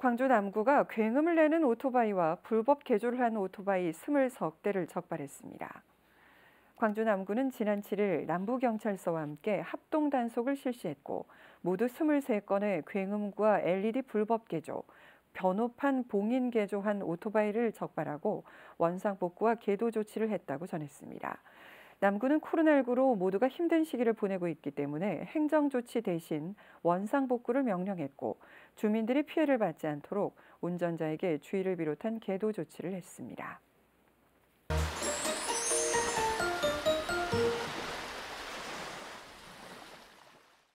광주 남구가 굉음을 내는 오토바이와 불법 개조를 한 오토바이 23대를 적발했습니다. 광주 남구는 지난 7일 남부경찰서와 함께 합동 단속을 실시했고 모두 23건의 굉음과 LED 불법 개조, 변호판 봉인 개조한 오토바이를 적발하고 원상복구와 계도 조치를 했다고 전했습니다. 남구는 코로나19로 모두가 힘든 시기를 보내고 있기 때문에 행정조치 대신 원상복구를 명령했고 주민들이 피해를 받지 않도록 운전자에게 주의를 비롯한 계도 조치를 했습니다.